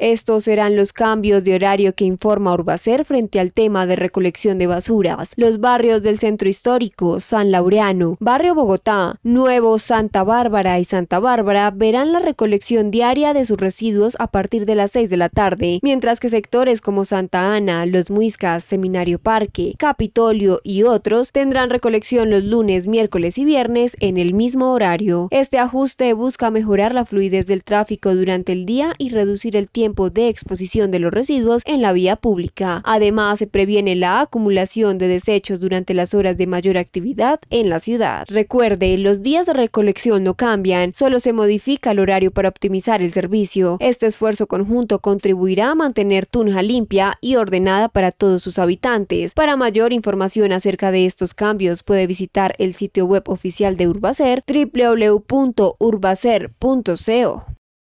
Estos serán los cambios de horario que informa Urbacer frente al tema de recolección de basuras. Los barrios del centro histórico, San Laureano, Barrio Bogotá, Nuevo Santa Bárbara y Santa Bárbara verán la recolección diaria de sus residuos a partir de las 6 de la tarde, mientras que sectores como Santa Ana, Los Muiscas, Seminario Parque, Capitolio y otros tendrán recolección los lunes, miércoles y viernes en el mismo horario. Este ajuste busca mejorar la fluidez del tráfico durante el día y reducir el tiempo de exposición de los residuos en la vía pública. Además, se previene la acumulación de desechos durante las horas de mayor actividad en la ciudad. Recuerde, los días de recolección no cambian, solo se modifica el horario para optimizar el servicio. Este esfuerzo conjunto contribuirá a mantener Tunja limpia y ordenada para todos sus habitantes. Para mayor información acerca de estos cambios, puede visitar el sitio web oficial de Urbacer www.urbacer.co.